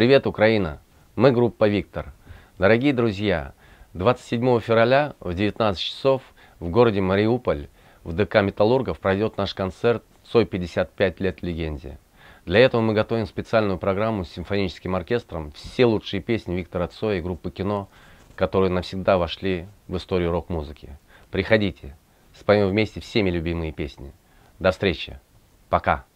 Привет, Украина! Мы группа «Виктор». Дорогие друзья, 27 февраля в 19 часов в городе Мариуполь в ДК «Металлургов» пройдет наш концерт «Сой 55 лет легенде». Для этого мы готовим специальную программу с симфоническим оркестром «Все лучшие песни Виктора Цоя и группы «Кино», которые навсегда вошли в историю рок-музыки. Приходите, споем вместе всеми любимые песни. До встречи. Пока.